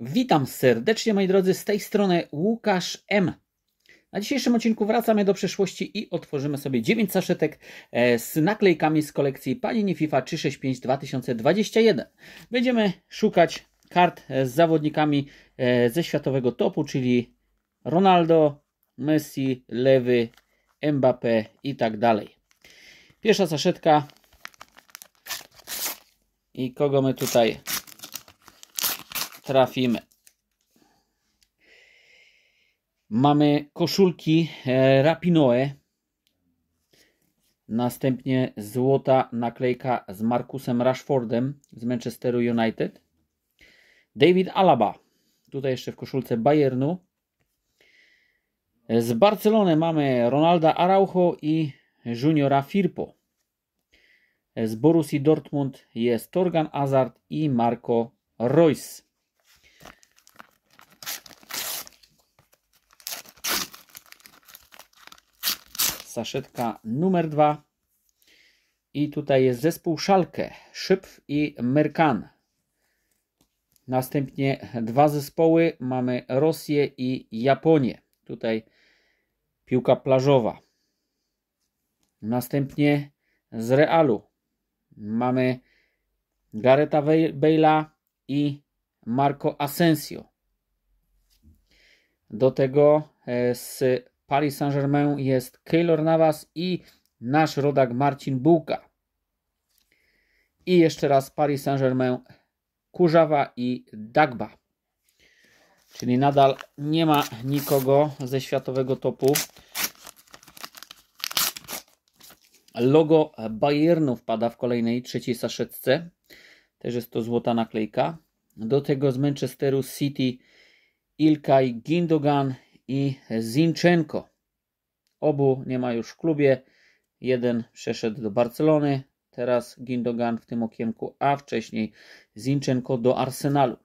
Witam serdecznie moi drodzy, z tej strony Łukasz M. Na dzisiejszym odcinku wracamy do przeszłości i otworzymy sobie 9 saszetek e, z naklejkami z kolekcji Panini FIFA 365 2021. Będziemy szukać kart e, z zawodnikami e, ze światowego topu, czyli Ronaldo, Messi, Lewy, Mbappé i tak dalej. Pierwsza saszetka i kogo my tutaj trafimy. Mamy koszulki e, Rapinoe. Następnie złota naklejka z Markusem Rashfordem z Manchesteru United. David Alaba. Tutaj jeszcze w koszulce Bayernu. Z Barcelony mamy Ronalda Araujo i Juniora Firpo. Z Borussii Dortmund jest Torgan Azard i Marco Royce. saszetka numer dwa I tutaj jest zespół Szalkę, Szypf i Merkan. Następnie dwa zespoły mamy Rosję i Japonię. Tutaj piłka plażowa. Następnie z Realu mamy Gareta Bale'a i Marco Asensio. Do tego e, z Paris Saint-Germain jest Keylor Navas i nasz rodak Marcin Bułka. I jeszcze raz Paris Saint-Germain, Kurzawa i Dagba. Czyli nadal nie ma nikogo ze światowego topu. Logo Bayernu wpada w kolejnej trzeciej saszetce. Też jest to złota naklejka. Do tego z Manchesteru City Ilkay Gindogan i Zinchenko. Obu nie ma już w klubie. Jeden przeszedł do Barcelony, teraz Gindogan w tym okienku, a wcześniej Zinchenko do Arsenalu.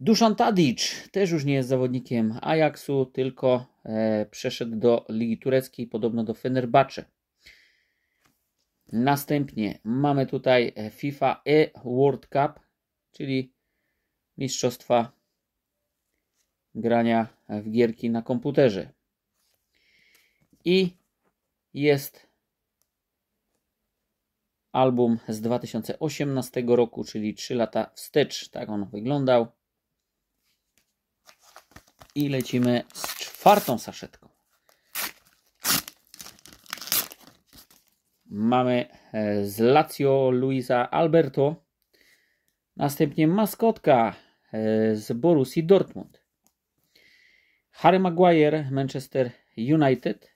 Dusan Tadic też już nie jest zawodnikiem Ajaxu, tylko e, przeszedł do Ligi Tureckiej, podobno do Fenerbahce. Następnie mamy tutaj e, FIFA e World Cup, czyli Mistrzostwa grania w gierki na komputerze. I jest album z 2018 roku, czyli 3 lata wstecz. Tak on wyglądał. I lecimy z czwartą saszetką. Mamy e, z Lazio Luisa Alberto. Następnie maskotka e, z Borusi Dortmund. Harry Maguire, Manchester United.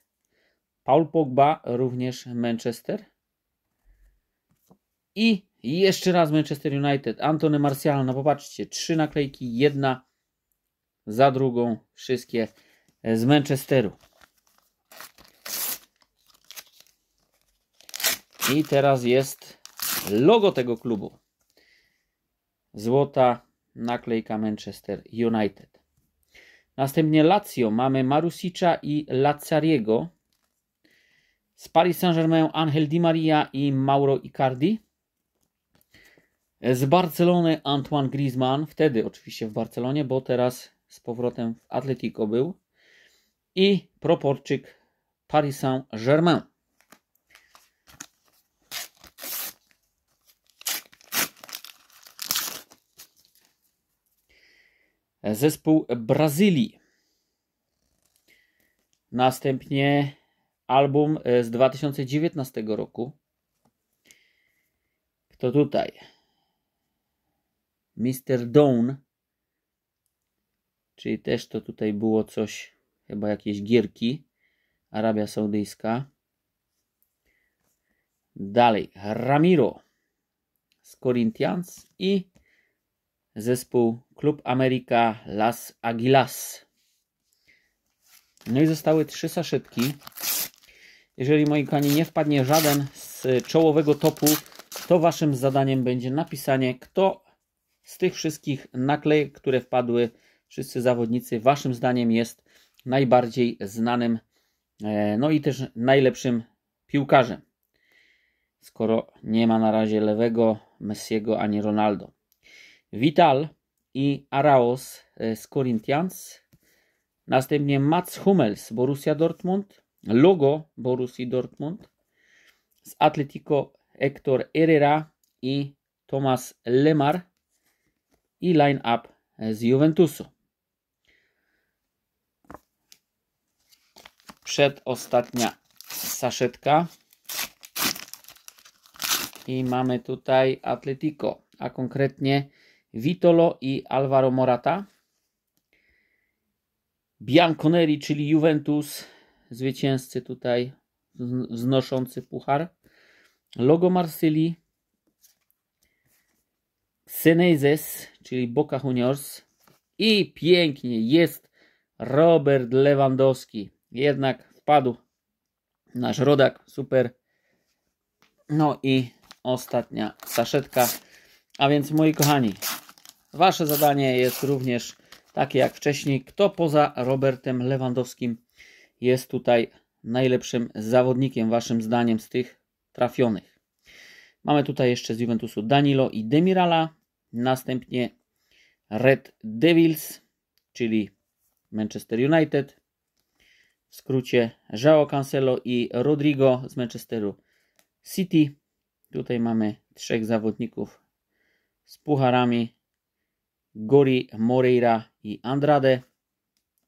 Paul Pogba, również Manchester. I jeszcze raz Manchester United. Antony Martial. no popatrzcie, trzy naklejki, jedna za drugą, wszystkie z Manchesteru. I teraz jest logo tego klubu. Złota naklejka Manchester United. Następnie Lazio mamy Marusicza i Lazzariego. Z Paris Saint-Germain Angel Di Maria i Mauro Icardi. Z Barcelony Antoine Griezmann, wtedy oczywiście w Barcelonie, bo teraz z powrotem w Atletico był. I proporczyk Paris Saint-Germain. zespół Brazylii. Następnie album e, z 2019 roku. Kto tutaj? Mr. Dawn. Czyli też to tutaj było coś, chyba jakieś gierki. Arabia Saudyjska. Dalej, Ramiro z Corinthians i zespół Klub America Las Aguilas. No i zostały trzy saszetki. Jeżeli moi kochani nie wpadnie żaden z czołowego topu, to waszym zadaniem będzie napisanie, kto z tych wszystkich naklejek, które wpadły, wszyscy zawodnicy, waszym zdaniem jest najbardziej znanym, e, no i też najlepszym piłkarzem. Skoro nie ma na razie lewego Messiego ani Ronaldo. Vital i Araos e, z Corinthians, następnie Mats Hummels Borussia Dortmund, Logo Borussii Dortmund, z Atletico Hector Herrera i Thomas Lemar i line-up e, z Juventusu. Przedostatnia saszetka i mamy tutaj Atletico, a konkretnie Vitolo i Alvaro Morata. Bianconeri, czyli Juventus, zwycięzcy tutaj, wznoszący puchar. Logo Marsylii. Senezes, czyli Boca Juniors. I pięknie jest Robert Lewandowski. Jednak wpadł nasz rodak, super. No i ostatnia saszetka. A więc moi kochani, Wasze zadanie jest również takie jak wcześniej. Kto poza Robertem Lewandowskim jest tutaj najlepszym zawodnikiem, Waszym zdaniem, z tych trafionych? Mamy tutaj jeszcze z Juventusu Danilo i Demirala. Następnie Red Devils, czyli Manchester United. W skrócie João Cancelo i Rodrigo z Manchesteru City. Tutaj mamy trzech zawodników z pucharami Gori, Moreira i Andrade.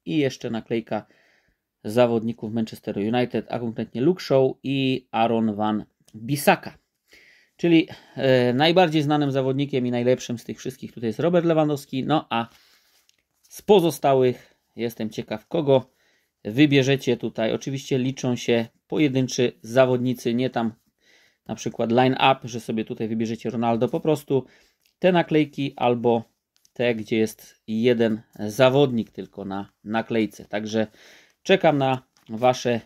I jeszcze naklejka zawodników Manchester United, a konkretnie Luke Shaw i Aaron Van Bissaka. Czyli e, najbardziej znanym zawodnikiem i najlepszym z tych wszystkich tutaj jest Robert Lewandowski. No a z pozostałych jestem ciekaw, kogo wybierzecie tutaj. Oczywiście liczą się pojedynczy zawodnicy, nie tam na przykład line up, że sobie tutaj wybierzecie Ronaldo, po prostu te naklejki albo te, gdzie jest jeden zawodnik tylko na naklejce. Także czekam na Wasze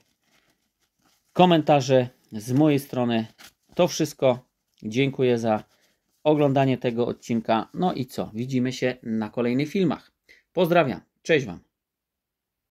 komentarze. Z mojej strony to wszystko. Dziękuję za oglądanie tego odcinka. No i co? Widzimy się na kolejnych filmach. Pozdrawiam. Cześć Wam.